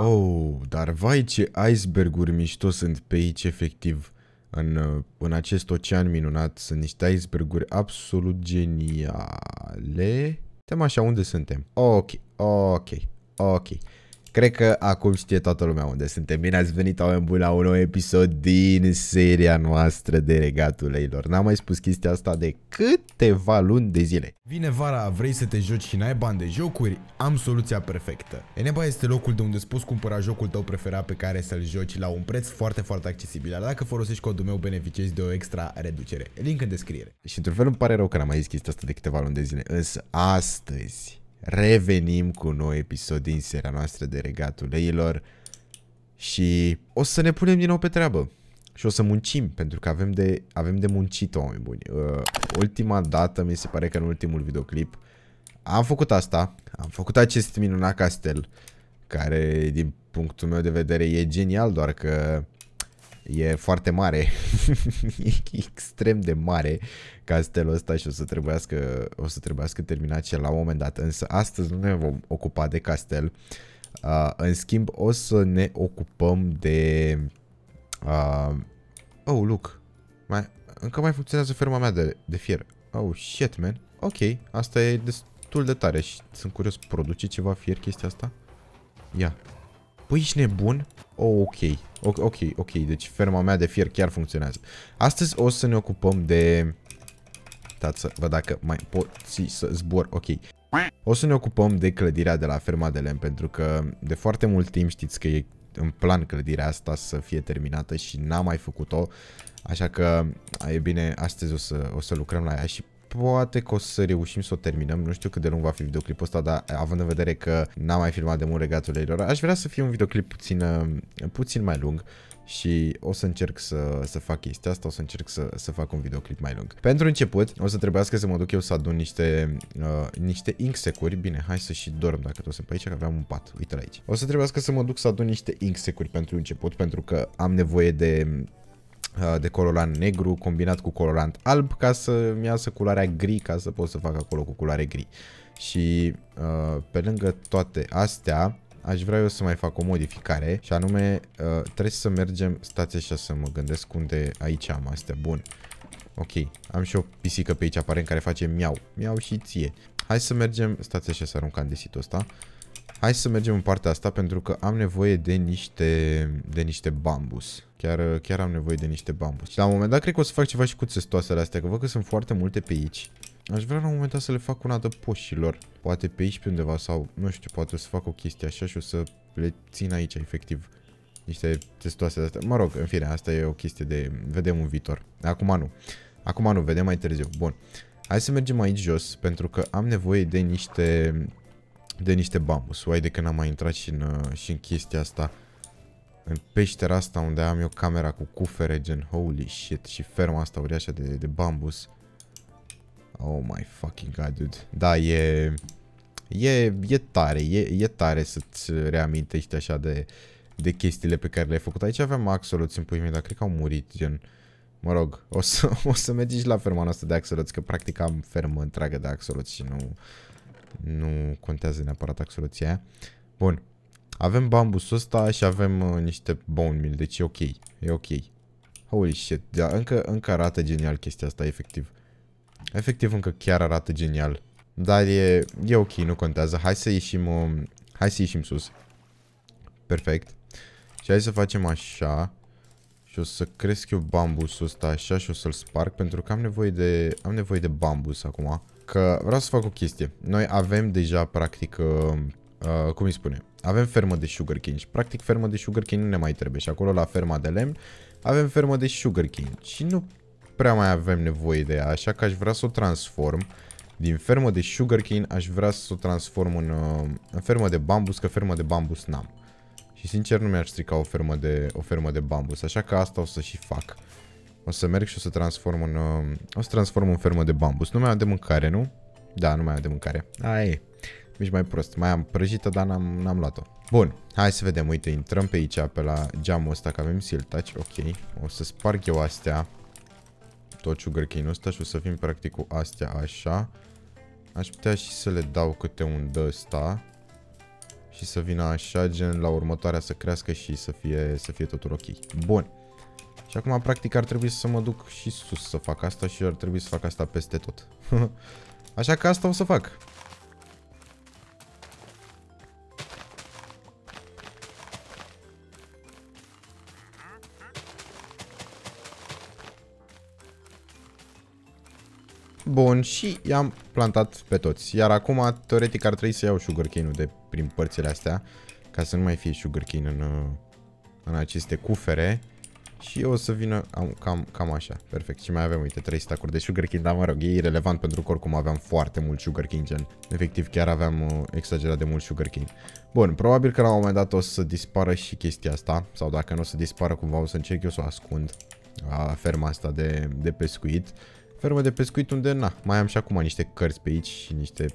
Oh, dar vai ce iceberguri mișto sunt pe aici efectiv. În, în acest ocean minunat sunt niște iceberguri absolut geniale. Suntem așa, unde suntem? Ok, ok, ok. Cred că acum știe toată lumea unde suntem. Bine ați venit, oameni buni, la un nou episod din seria noastră de regatul lor. N-am mai spus chestia asta de câteva luni de zile. Vine vara, vrei să te joci și n-ai bani de jocuri? Am soluția perfectă. Eneba este locul de unde spus poți cumpăra jocul tău preferat pe care să-l joci la un preț foarte, foarte accesibil. Dar dacă folosești codul meu, beneficiezi de o extra reducere. Link în descriere. Și într-un fel îmi pare rău că n-am mai zis chestia asta de câteva luni de zile. Însă astăzi revenim cu un nou episod din seria noastră de Regatul Leilor și o să ne punem din nou pe treabă și o să muncim pentru că avem de, avem de muncit oameni buni. Uh, ultima dată, mi se pare că în ultimul videoclip, am făcut asta, am făcut acest minunat castel care din punctul meu de vedere e genial, doar că E foarte mare, e extrem de mare castelul ăsta și o să trebuiască, o să trebuiască terminat și la un moment dat. Însă astăzi nu ne vom ocupa de castel, uh, în schimb o să ne ocupăm de... Uh, oh, look, mai, încă mai funcționează ferma mea de, de fier. Oh, shit, man. Ok, asta e destul de tare și sunt curios, produce ceva fier chestia asta? Ia, Păi ești nebun? Oh, ok. ok, ok. Deci ferma mea de fier chiar funcționează. Astăzi o să ne ocupăm de... Stați să văd dacă mai pot să zbor. Ok. O să ne ocupăm de clădirea de la ferma de lemn pentru că de foarte mult timp știți că e în plan clădirea asta să fie terminată și n-am mai făcut-o. Așa că e bine, astăzi o să, o să lucrăm la ea și poate că o să reușim să o terminăm. Nu știu cât de lung va fi videoclipul ăsta, dar eh, având în vedere că n-am mai filmat de mult regatul lor, aș vrea să fie un videoclip puțin, eh, puțin mai lung și o să încerc să, să fac chestia asta, o să încerc să, să fac un videoclip mai lung. Pentru început, o să trebuiască să mă duc eu să adun niște, uh, niște securi, Bine, hai să și dorm dacă tot sunt pe aici, că aveam un pat. Uite-l aici. O să trebuiască să mă duc să adun niște securi pentru început, pentru că am nevoie de Uh, de colorant negru combinat cu colorant alb ca să-mi iasă culoarea gri, ca să pot să fac acolo cu culoare gri. Și uh, pe lângă toate astea, aș vrea eu să mai fac o modificare și anume uh, trebuie să mergem, stați așa să mă gândesc unde aici am astea, bun. Ok, am și o pisică pe aici aparent care face miau, miau și ție. Hai să mergem, stați așa să arunc andesitul ăsta. Hai să mergem în partea asta pentru că am nevoie de niște, de niște bambus. Chiar, chiar am nevoie de niște bambus. Și la un moment dat cred că o să fac ceva și cu țestoasele astea, că văd că sunt foarte multe pe aici. Aș vrea la un moment dat să le fac una de poșilor. Poate pe aici pe undeva sau, nu știu, poate o să fac o chestie așa și o să le țin aici, efectiv. Niște testoase de astea. Mă rog, în fine, asta e o chestie de... Vedem un viitor. Acum nu. Acum nu, vedem mai târziu. Bun. Hai să mergem aici jos, pentru că am nevoie de niște de niște bambus. Uai că n-am mai intrat și în, uh, și în chestia asta. În peștera asta unde am eu camera cu cufere, gen holy shit. Și ferma asta uriașa de, de bambus. Oh my fucking god, dude. Da, e... E, e tare, e, e tare să-ți reamintești așa de, de chestiile pe care le-ai făcut. Aici aveam axolot în puii mei, dar cred că au murit, gen... Mă rog, o să, o să mergi și la ferma noastră de axolot, că practic am fermă întreagă de axolot și nu nu contează neapărat axoloția Bun. Avem bambusul ăsta și avem uh, niște bone meal, deci e ok. E ok. Holy shit, da, încă, încă arată genial chestia asta, efectiv. Efectiv, încă chiar arată genial. Dar e, e ok, nu contează. Hai să ieșim, uh, hai să ieșim sus. Perfect. Și hai să facem așa. Și o să cresc eu bambusul ăsta așa și o să-l sparg pentru că am nevoie de, am nevoie de bambus acum că vreau să fac o chestie. Noi avem deja, practic, uh, uh, cum îi spune, avem fermă de sugarcane și practic fermă de sugarcane nu ne mai trebuie și acolo la ferma de lemn avem fermă de sugarcane și nu prea mai avem nevoie de ea, așa că aș vrea să o transform din fermă de sugarcane aș vrea să o transform în, uh, în fermă de bambus, că fermă de bambus n-am. Și sincer nu mi-aș strica o fermă de, o fermă de bambus, așa că asta o să și fac. O să merg și o să transform în... Uh, o să transform în fermă de bambus. Nu mai am de mâncare, nu? Da, nu mai am de mâncare. Aia e. Mici mai prost. Mai am prăjită, dar n-am, n-am luat-o. Bun, hai să vedem. Uite, intrăm pe aici, pe la geamul ăsta, că avem siltaci. Ok, o să sparg eu astea. Tot sugarcane-ul ăsta și o să fim practic cu astea așa. Aș putea și să le dau câte un dă ăsta. Și să vină așa, gen la următoarea să crească și să fie, să fie totul ok. Bun. Și acum, practic, ar trebui să mă duc și sus să fac asta și ar trebui să fac asta peste tot. Așa că asta o să fac. Bun, și i-am plantat pe toți. Iar acum, teoretic, ar trebui să iau sugarcane-ul de prin părțile astea, ca să nu mai fie sugarcane în, în aceste cufere. Și eu o să vină am, cam, cam așa. Perfect. Și mai avem, uite, 3 stack-uri de sugar cane, dar mă rog, e irrelevant pentru că oricum aveam foarte mult sugar cane, gen. Efectiv, chiar aveam uh, exagerat de mult sugar cane. Bun, probabil că la un moment dat o să dispară și chestia asta, sau dacă nu o să dispară cumva o să încerc eu să o ascund, a, uh, ferma asta de, de pescuit. Fermă de pescuit unde, na, mai am și acum niște cărți pe aici și niște,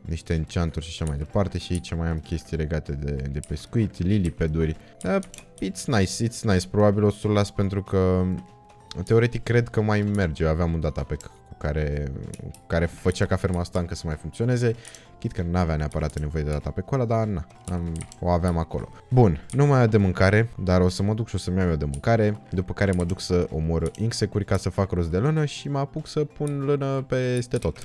niște enchanturi și așa mai departe. Și aici mai am chestii legate de, de pescuit, lili, duri. Uh, it's nice, it's nice. Probabil o să-l las pentru că Teoretic cred că mai merge, aveam un pe care, care făcea ca ferma asta încă să mai funcționeze. Chit că n-avea neapărat nevoie de data pe cola, dar na, am, o aveam acolo. Bun, nu mai am de mâncare, dar o să mă duc și o să-mi iau eu de mâncare, după care mă duc să omor insecuri ca să fac rost de lână și mă apuc să pun lână peste tot.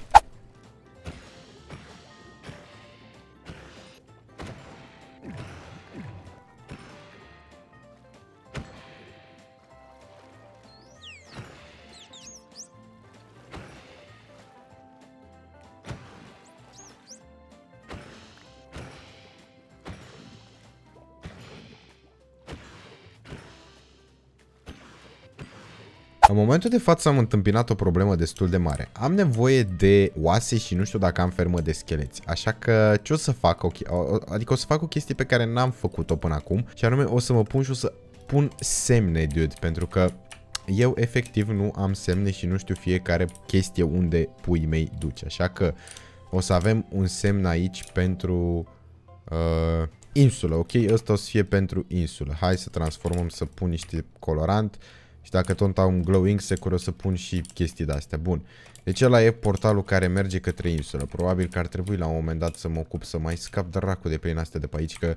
În momentul de față am întâmpinat o problemă destul de mare. Am nevoie de oase și nu știu dacă am fermă de scheleți. Așa că ce o să fac? O, adică o să fac o chestie pe care n-am făcut-o până acum și anume o să mă pun și o să pun semne, dude, pentru că eu efectiv nu am semne și nu știu fiecare chestie unde pui mei duce. Așa că o să avem un semn aici pentru uh, insulă, ok? Ăsta o să fie pentru insulă. Hai să transformăm, să pun niște colorant. Uh, și dacă tot am glowing se o să pun și chestii de-astea. Bun. Deci ăla e portalul care merge către insulă. Probabil că ar trebui la un moment dat să mă ocup să mai scap dracu de prin astea de pe aici. Că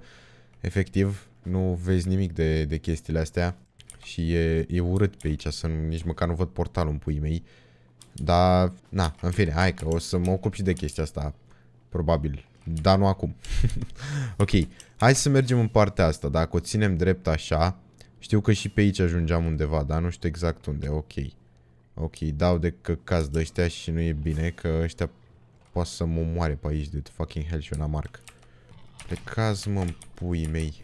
efectiv nu vezi nimic de, de chestiile astea. Și e, e urât pe aici să nu, nici măcar nu văd portalul în puii mei. Dar, na, în fine, hai că o să mă ocup și de chestia asta. Probabil. Dar nu acum. ok, hai să mergem în partea asta. Dacă o ținem drept așa, știu că și pe aici ajungeam undeva, dar nu știu exact unde. Ok. Ok, dau de căcaz de ăștia și nu e bine, că ăștia poate să mă moare pe aici de fucking hell și eu n-am arc. Plecați, mă, pui mei.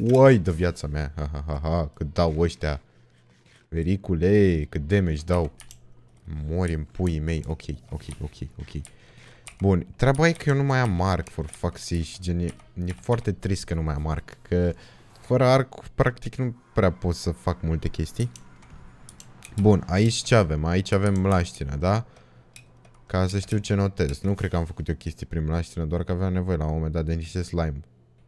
Uai de viața mea, ha, ha, ha, ha, cât dau ăștia. Vericule, cât damage dau. Mori în puii mei, ok, ok, ok, ok. Bun, treaba e că eu nu mai am arc, for fuck's sake, și gen, e, e foarte trist că nu mai am arc, că... Fără arc, practic, nu prea pot să fac multe chestii. Bun, aici ce avem? Aici avem mlaștină, da? Ca să știu ce notez. Nu cred că am făcut eu chestii prin mlaștină, doar că aveam nevoie la un moment dat de niște slime.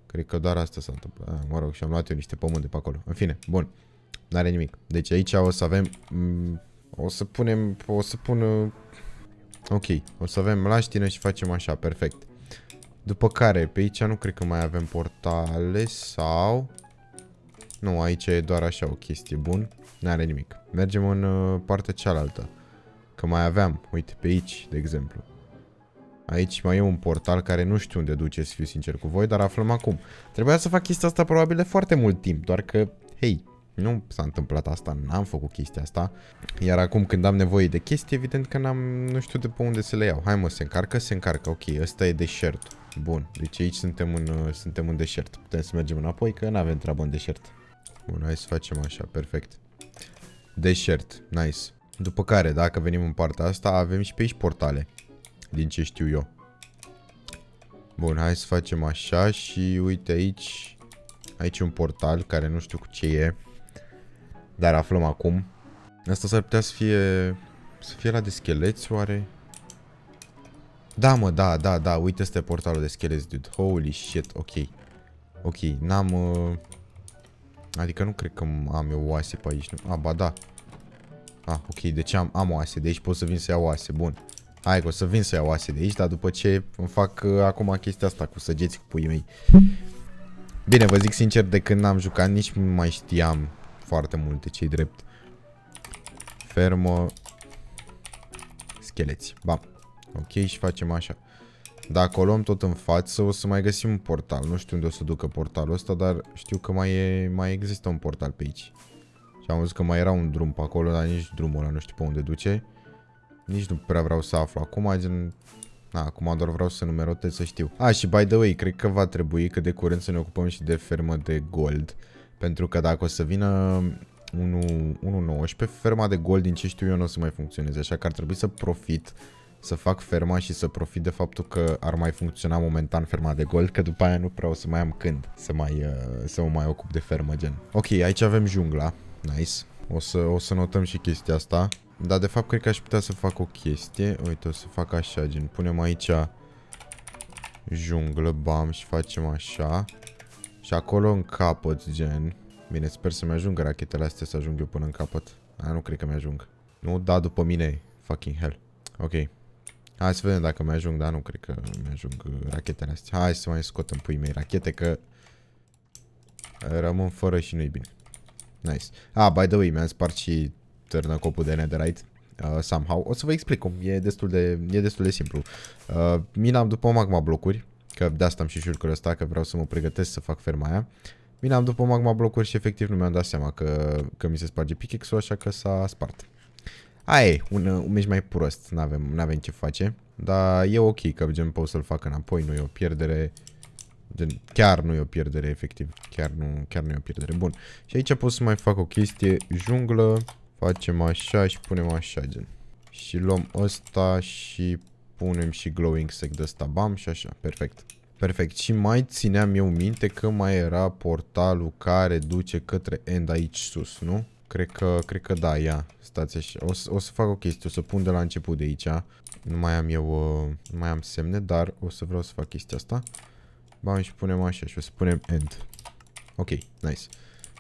Cred că doar asta s-a întâmplat. Ah, mă rog, și-am luat eu niște pământ de pe acolo. În fine, bun. N-are nimic. Deci aici o să avem... Mm, o să punem... O să pun... Uh, ok. O să avem mlaștină și facem așa. Perfect. După care, pe aici nu cred că mai avem portale sau... Nu, aici e doar așa o chestie. Bun, n-are nimic. Mergem în uh, partea cealaltă. Că mai aveam, uite, pe aici, de exemplu. Aici mai e un portal care nu știu unde duce, să fiu sincer cu voi, dar aflăm acum. Trebuia să fac chestia asta probabil de foarte mult timp, doar că, hei, nu s-a întâmplat asta, n-am făcut chestia asta. Iar acum când am nevoie de chestii, evident că n-am, nu știu de pe unde să le iau. Hai mă, se încarcă, se încarcă, ok, ăsta e deșert. Bun, deci aici suntem în, uh, suntem în deșert. Putem să mergem înapoi, că n-avem treabă în deșert. Bun, hai să facem așa, perfect. Deșert, nice. După care, dacă venim în partea asta, avem și pe aici portale. Din ce știu eu. Bun, hai să facem așa și uite aici. Aici un portal care nu știu cu ce e. Dar aflăm acum. Asta s-ar putea să fie... Să fie la de scheleți, oare? Da, mă, da, da, da. Uite, este portalul de scheleți, dude. Holy shit, ok. Ok, n-am... Uh... Adică nu cred că am eu oase pe aici. Nu? A, ba da. Ah, ok, deci am, am oase de aici, pot să vin să iau oase, bun. Hai că o să vin să iau oase de aici, dar după ce îmi fac uh, acum chestia asta cu săgeți cu puii mei. Bine, vă zic sincer, de când am jucat nici nu mai știam foarte multe, cei drept. Fermă. Scheleți. ba. Ok, și facem așa. Dacă o luăm tot în față, o să mai găsim un portal. Nu știu unde o să ducă portalul ăsta, dar știu că mai, e, mai există un portal pe aici. Și am văzut că mai era un drum pe acolo, dar nici drumul ăla nu știu pe unde duce. Nici nu prea vreau să aflu acum, gen... Na, acum doar vreau să numerotez să știu. A, și by the way, cred că va trebui că de curând să ne ocupăm și de fermă de gold. Pentru că dacă o să vină 1.19, ferma de gold din ce știu eu nu o să mai funcționeze, așa că ar trebui să profit să fac ferma și să profit de faptul că ar mai funcționa momentan ferma de gol, că după aia nu prea o să mai am când să, mai, uh, să mă mai ocup de fermă, gen. Ok, aici avem jungla, nice. O să, o să notăm și chestia asta. Dar de fapt cred că aș putea să fac o chestie. Uite, o să fac așa, gen. Punem aici junglă, bam, și facem așa. Și acolo în capăt, gen. Bine, sper să-mi ajungă rachetele astea să ajung eu până în capăt. A, nu cred că mi-ajung. Nu da după mine, fucking hell. Ok, Hai să vedem dacă mi-ajung, dar nu cred că mi-ajung uh, rachetele astea. Hai să mai scot în pui mei rachete, că rămân fără și nu-i bine. Nice. Ah, by the way, mi-am spart și copul de netherite. Uh, somehow. O să vă explic cum. E destul de, e destul de simplu. Uh, minam după magma blocuri. Că de asta am și șurcul ăsta, că vreau să mă pregătesc să fac ferma aia. Minam după magma blocuri și efectiv nu mi-am dat seama că, că mi se sparge pickaxe-ul, așa că s-a spart. Aia e, un, un meci mai prost, n-avem, avem ce face. Dar e ok că gen pot să-l fac înapoi, nu e o pierdere. Gen, chiar nu e o pierdere, efectiv. Chiar nu, chiar nu e o pierdere. Bun. Și aici pot să mai fac o chestie. Junglă, facem așa și punem așa, gen. Și luăm ăsta și punem și glowing sec de ăsta. Bam și așa, perfect. Perfect. Și mai țineam eu minte că mai era portalul care duce către end aici sus, nu? Cred că, cred că da, ia, stați așa. O, o să fac o chestie, o să pun de la început de aici. Nu mai am eu, uh, nu mai am semne, dar o să vreau să fac chestia asta. Ba și punem așa și o să punem end. Ok, nice.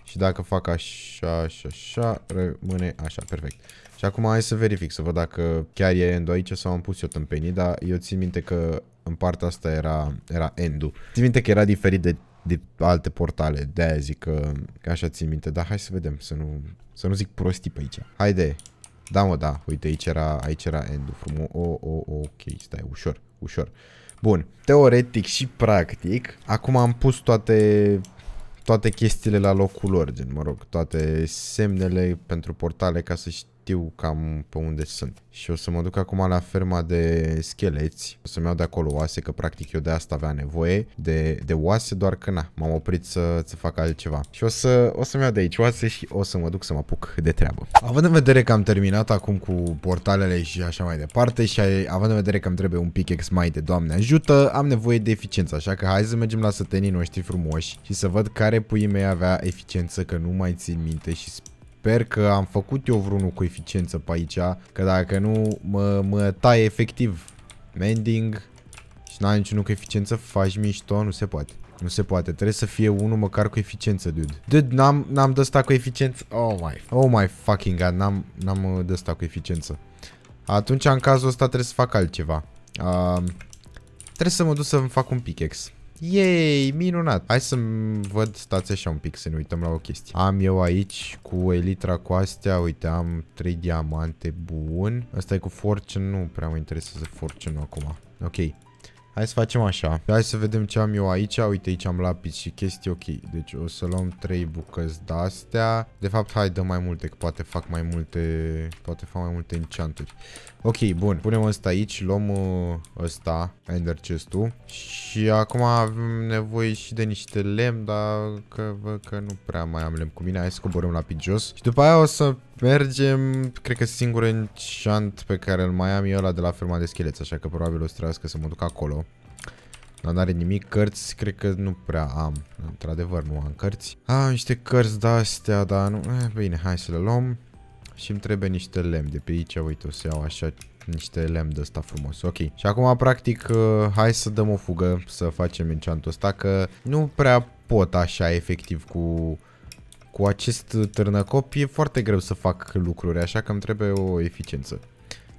Și dacă fac așa și așa, rămâne așa, perfect. Și acum hai să verific, să văd dacă chiar e end aici sau am pus eu tâmpenii, dar eu țin minte că în partea asta era, era end-ul. Țin minte că era diferit de de alte portale. De-aia zic că, că așa țin minte. Dar hai să vedem, să nu, să nu zic prostii pe aici. Haide! Da, mă, da. Uite, aici era, aici era end frumos. O, o, o, ok, stai, ușor, ușor. Bun, teoretic și practic, acum am pus toate toate chestiile la locul lor, gen, mă rog, toate semnele pentru portale ca să știi știu cam pe unde sunt. Și o să mă duc acum la ferma de scheleți, o să-mi iau de acolo oase, că practic eu de asta avea nevoie, de, de oase, doar că na, m-am oprit să, să fac altceva. Și o să, o să iau de aici oase și o să mă duc să mă apuc de treabă. Având în vedere că am terminat acum cu portalele și așa mai departe și având în vedere că îmi trebuie un pic ex mai de doamne ajută, am nevoie de eficiență, așa că hai să mergem la sătenii noștri frumoși și să văd care puii mei avea eficiență, că nu mai țin minte și sper Sper că am făcut eu vreunul cu eficiență pe aici, că dacă nu mă, mă tai efectiv. Mending și n am niciunul cu eficiență, faci mișto, nu se poate. Nu se poate, trebuie să fie unul măcar cu eficiență, dude. Dude, n-am n-am de cu eficiență. Oh my. Oh my fucking god, n-am n-am uh, de cu eficiență. Atunci în cazul ăsta trebuie să fac altceva. Uh, trebuie să mă duc să-mi fac un pickaxe. Yay, minunat. Hai să-mi văd, stați așa un pic să ne uităm la o chestie. Am eu aici cu elitra cu astea, uite, am 3 diamante bun. Asta e cu fortune, nu prea mă interesează fortune acum. Ok, Hai să facem așa. Hai să vedem ce am eu aici. Uite, aici am lapis și chestii ok. Deci o să luăm 3 bucăți de-astea. De fapt, hai, dăm mai multe, că poate fac mai multe... Poate fac mai multe enchanturi. Ok, bun. Punem ăsta aici. Luăm uh, ăsta, Ender Chest-ul. Și acum avem nevoie și de niște lemn, dar că, vă, că nu prea mai am lemn cu mine. Hai să coborăm la jos. Și după aia o să Mergem, cred că singurul enchant pe care îl mai am e ăla de la firma de schelet, așa că probabil o să trească să mă duc acolo. Dar n-are nimic, cărți cred că nu prea am, într-adevăr nu am cărți. Am niște cărți de-astea, dar nu, E, eh, bine, hai să le luăm. Și îmi trebuie niște lemn de pe aici, uite, o să iau așa niște lemn de ăsta frumos, ok. Și acum, practic, eh, hai să dăm o fugă, să facem enchantul ăsta, că nu prea pot așa efectiv cu cu acest târnăcop e foarte greu să fac lucruri, așa că îmi trebuie o eficiență.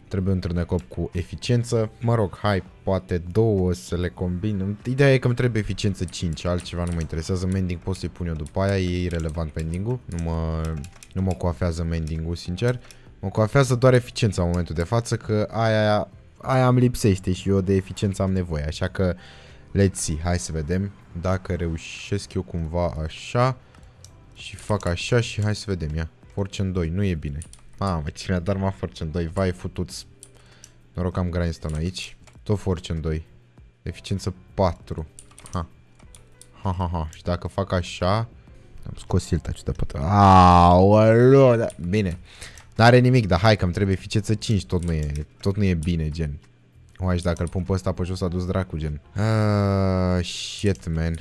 Trebuie un târnăcop cu eficiență. Mă rog, hai, poate două să le combin. Ideea e că îmi trebuie eficiență 5, altceva nu mă interesează. Mending pot să-i pun eu după aia, e irrelevant mending-ul. Nu mă, nu mă coafează mending-ul, sincer. Mă coafează doar eficiența în momentul de față, că aia, aia îmi lipsește și eu de eficiență am nevoie. Așa că, let's see, hai să vedem dacă reușesc eu cumva așa. Și fac așa și hai să vedem ea. Fortune 2, nu e bine. Mamă, ce mi-a dat Fortune 2, vai futuț. Noroc că am grindstone aici. Tot Fortune 2. Eficiență 4. Ha. Ha, ha, ha. Și dacă fac așa... Am scos silta ce de pătă. Aoleu, da. Bine. N-are nimic, dar hai că îmi trebuie eficiență 5. Tot nu e, tot nu e bine, gen. Uai, și dacă îl pun pe ăsta pe jos, a dus dracu, gen. Uh, shit, man.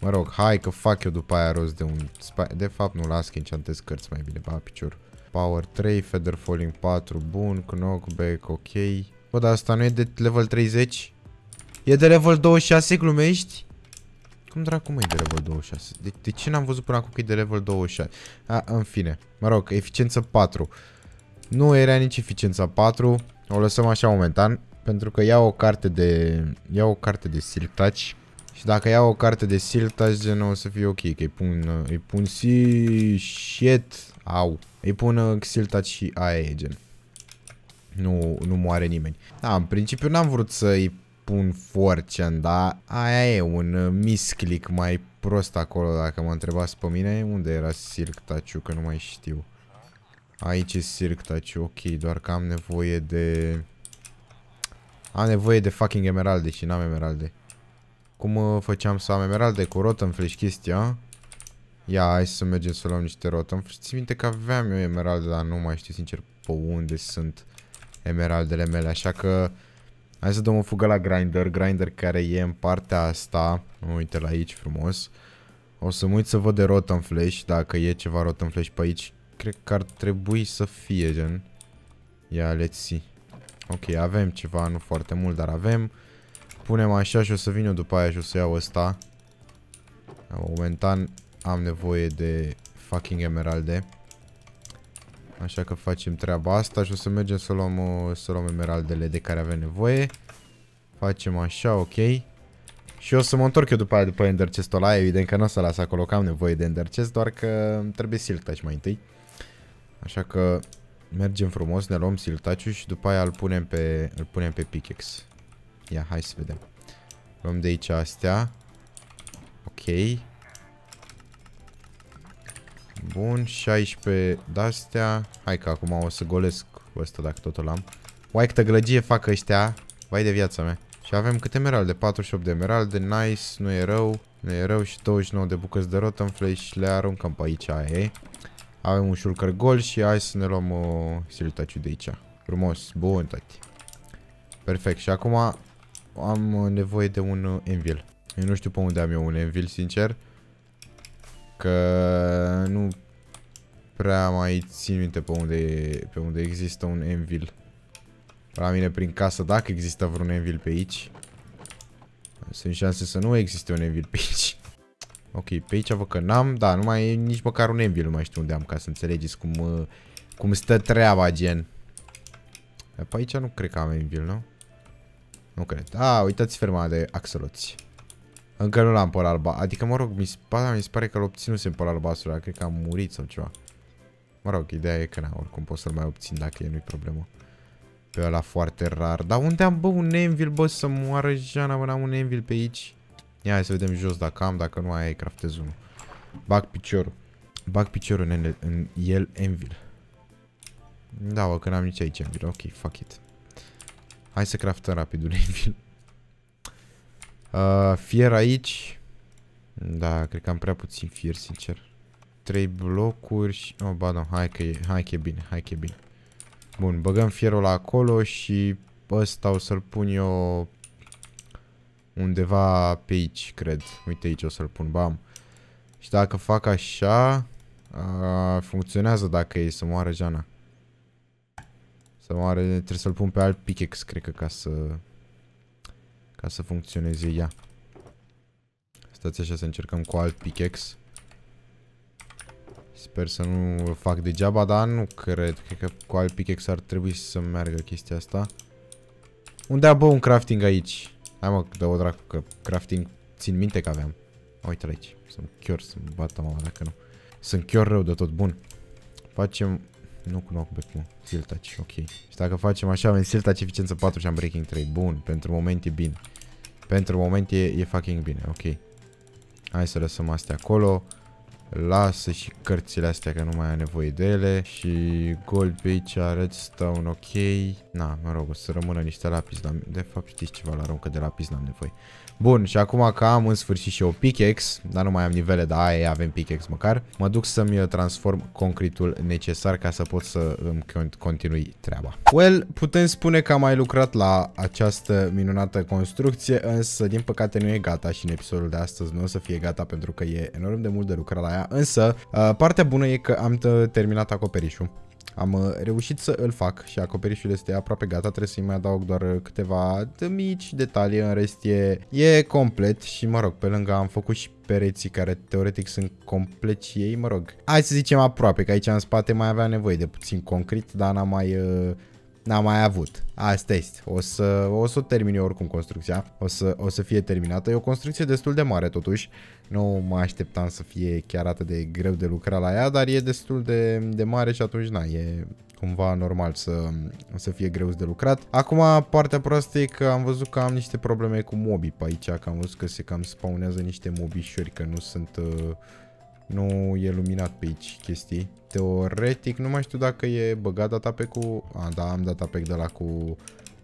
Mă rog, hai că fac eu după aia rost de un... De fapt nu, las că enchantez cărți mai bine, ba, picior. Power 3, Feather Falling 4, bun, Knockback, ok. Bă, dar asta nu e de level 30? E de level 26, glumești? Cum dracu mă e de level 26? De, de ce n-am văzut până acum că e de level 26? A, în fine. Mă rog, eficiență 4. Nu era nici eficiența 4. O lăsăm așa momentan. Pentru că iau o carte de... Iau o carte de Silk Touch și dacă iau o carte de silt, aș gen o să fie ok, că îi pun, îi pun si... shit, au. Îi pun xiltat uh, și aia e gen. Nu, nu moare nimeni. Da, în principiu n-am vrut să îi pun fortune, dar aia e un uh, misclick mai prost acolo, dacă mă întrebați pe mine. Unde era Silk Taciu, că nu mai știu. Aici e Silk Taciu, ok, doar că am nevoie de... Am nevoie de fucking emeralde și n-am emeralde. Cum făceam să am emeralde cu flash chestia. Ia, hai să mergem să luăm niște rotenflesh. Ți minte că aveam eu emeralde, dar nu mai știu sincer pe unde sunt emeraldele mele. Așa că hai să dăm o fugă la grinder. Grinder care e în partea asta. Uite la aici frumos. O să mă uit să văd de flash. Dacă e ceva rotenflesh pe aici. Cred că ar trebui să fie gen. Ia, let's see. Ok, avem ceva, nu foarte mult, dar avem punem așa și o să vin eu după aia și o să iau ăsta. Momentan am nevoie de fucking emeralde. Așa că facem treaba asta și o să mergem să luăm, uh, să luăm emeraldele de care avem nevoie. Facem așa, ok. Și o să mă întorc eu după aia după Ender Chest-ul ăla, evident că nu o să las acolo, că am nevoie de Ender Chest, doar că trebuie Silk Touch mai întâi. Așa că mergem frumos, ne luăm Silk touch și după aia îl punem pe, îl punem pe Pickaxe. Ia, hai să vedem. Luăm de aici astea. Ok. Bun, 16 de-astea. Hai că acum o să golesc ăsta dacă tot l am. Uai câtă glăgie fac ăștia. Vai de viața mea. Și avem câte emeralde? 48 de emeralde, nice, nu e rău. Nu e rău și 29 de bucăți de rotă în flash, le aruncăm pe aici, aia Avem un șulcăr gol și hai să ne luăm uh, silitaciu de aici. Frumos, bun, tati. Perfect, și acum am uh, nevoie de un uh, Envil. Eu nu știu pe unde am eu un Envil, sincer. Că nu prea mai țin minte pe unde, pe unde există un Envil. La mine prin casă, dacă există vreun Envil pe aici. Sunt șanse să nu existe un Envil pe aici. Ok, pe aici văd că n-am, da, nu mai e nici măcar un Envil, nu mai știu unde am, ca să înțelegeți cum, uh, cum stă treaba, gen. Pe aici nu cred că am Envil, nu? Nu cred. A, uitați ferma de axoloți. Încă nu l-am păr alba. Adică, mă rog, mi se pare, da, mi se pare că l-am obținut în păr albastru, dar cred că am murit sau ceva. Mă rog, ideea e că na, oricum pot să-l mai obțin dacă e, nu-i problemă. Pe ăla foarte rar. Dar unde am, bă, un Envil, bă, să moară Jana, bă, n-am un Envil pe aici. Ia, hai să vedem jos dacă am, dacă nu ai, craftez unul. Bag piciorul. Bag piciorul în, el, în el Envil. Da, bă, că n-am nici aici anvil. Ok, fuck it. Hai să craftăm rapid un anvil. Uh, fier aici. Da, cred că am prea puțin fier, sincer. Trei blocuri și... Oh, ba, nu, hai că e, hai că e bine, hai că e bine. Bun, băgăm fierul acolo și ăsta o să-l pun eu undeva pe aici, cred. Uite aici o să-l pun, bam. Și dacă fac așa, a, uh, funcționează dacă e să moară Jana. Sau are, trebuie să-l pun pe alt pickaxe, cred că, ca să... Ca să funcționeze ea. Stați așa să încercăm cu alt pickaxe. Sper să nu fac degeaba, dar nu cred. Cred că cu alt pickaxe ar trebui să meargă chestia asta. Unde a bă un crafting aici? Hai mă, dă-o dracu, că crafting țin minte că aveam. Uite aici, sunt chior, sunt bata mama dacă nu. Sunt chior rău de tot, bun. Facem nu, nu acum Steel touch, ok. Și dacă facem așa, avem steel touch, eficiență 4 și am breaking 3. Bun, pentru moment e bine. Pentru moment e, e fucking bine, ok. Hai să lăsăm astea acolo. Lasă și cărțile astea că nu mai ai nevoie de ele Și gold pe aici, redstone, ok Na, mă rog, o să rămână niște lapis De fapt știți ceva, la aruncă de lapis n-am nevoie Bun, și acum că am în sfârșit și o pickaxe, dar nu mai am nivele, dar aia avem pickaxe măcar, mă duc să-mi uh, transform concretul necesar ca să pot să îmi continui treaba. Well, putem spune că am mai lucrat la această minunată construcție, însă din păcate nu e gata și în episodul de astăzi nu o să fie gata pentru că e enorm de mult de lucrat la ea, însă uh, partea bună e că am terminat acoperișul. Am uh, reușit să îl fac și acoperișul este aproape gata, trebuie să-i mai adaug doar uh, câteva mici detalii, în rest e, e complet și mă rog, pe lângă am făcut și pereții care teoretic sunt complet și ei, mă rog. Hai să zicem aproape, că aici în spate mai avea nevoie de puțin concret, dar n-am mai... Uh, n-am mai avut. Asta este. O să, o să termin eu oricum construcția. O să, o să fie terminată. E o construcție destul de mare totuși. Nu mă așteptam să fie chiar atât de greu de lucrat la ea, dar e destul de, de mare și atunci na, e cumva normal să, să fie greu de lucrat. Acum partea proastă e că am văzut că am niște probleme cu mobi pe aici, că am văzut că se cam spawnează niște mobișori, că nu sunt... Uh, nu e luminat pe aici chestii. Teoretic, nu mai știu dacă e băgat pe cu... A, da, am pe de la cu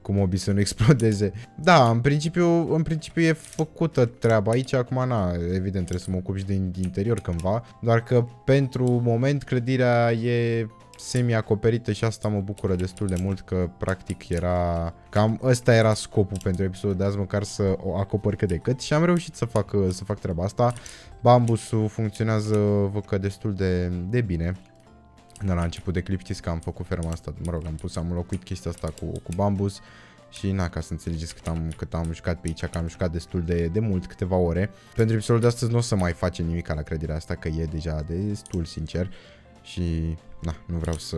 cu mobii să nu explodeze. Da, în principiu, în principiu e făcută treaba aici, acum na, evident trebuie să mă ocup și din interior cândva, doar că pentru moment clădirea e semi-acoperită și asta mă bucură destul de mult că practic era... Cam ăsta era scopul pentru episodul de azi, măcar să o acopăr cât de cât și am reușit să fac, să fac treaba asta. Bambusul funcționează, văd că destul de, de bine. De la început de clip știți că am făcut ferma asta, mă rog, am pus, am înlocuit chestia asta cu, cu bambus și na, ca să înțelegeți cât am, cât am jucat pe aici, că am jucat destul de, de mult, câteva ore. Pentru episodul de astăzi nu o să mai facem nimic la credirea asta, că e deja destul, sincer. Și, na, nu vreau să...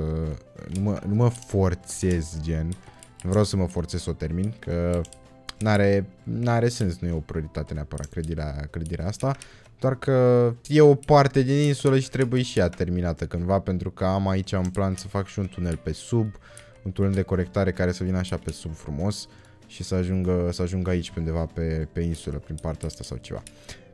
Nu mă, nu mă forțez, gen. Nu vreau să mă forțez să o termin, că n-are, n-are sens, nu e o prioritate neapărat credirea, credirea asta. Doar că e o parte din insulă și trebuie și ea terminată cândva, pentru că am aici în plan să fac și un tunel pe sub, un tunel de corectare care să vină așa pe sub frumos și să ajungă, să ajungă aici undeva pe, pe insulă, prin partea asta sau ceva.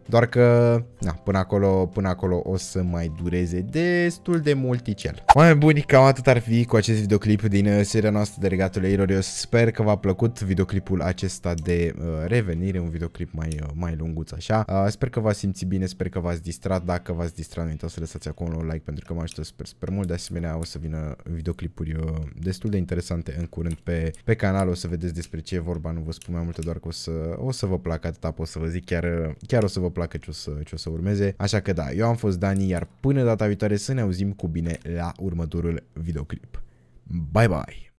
Doar că, na, până acolo, până acolo o să mai dureze destul de multicel. Mai buni, cam atât ar fi cu acest videoclip din uh, seria noastră de Regatul Eilor. Eu sper că v-a plăcut videoclipul acesta de uh, revenire, un videoclip mai, uh, mai lunguț așa. Uh, sper că v-ați simțit bine, sper că v-ați distrat. Dacă v-ați distrat, nu uitați să lăsați acolo un like pentru că mă ajută super, super mult. De asemenea, o să vină videoclipuri uh, destul de interesante în curând pe, pe canal. O să vedeți despre ce e vorba, nu vă spun mai multe, doar că o să, o să vă placă atâta, o să vă zic chiar, uh, chiar o să vă placă ce o, să, ce o să urmeze. Așa că da, eu am fost Dani, iar până data viitoare să ne auzim cu bine la următorul videoclip. Bye bye!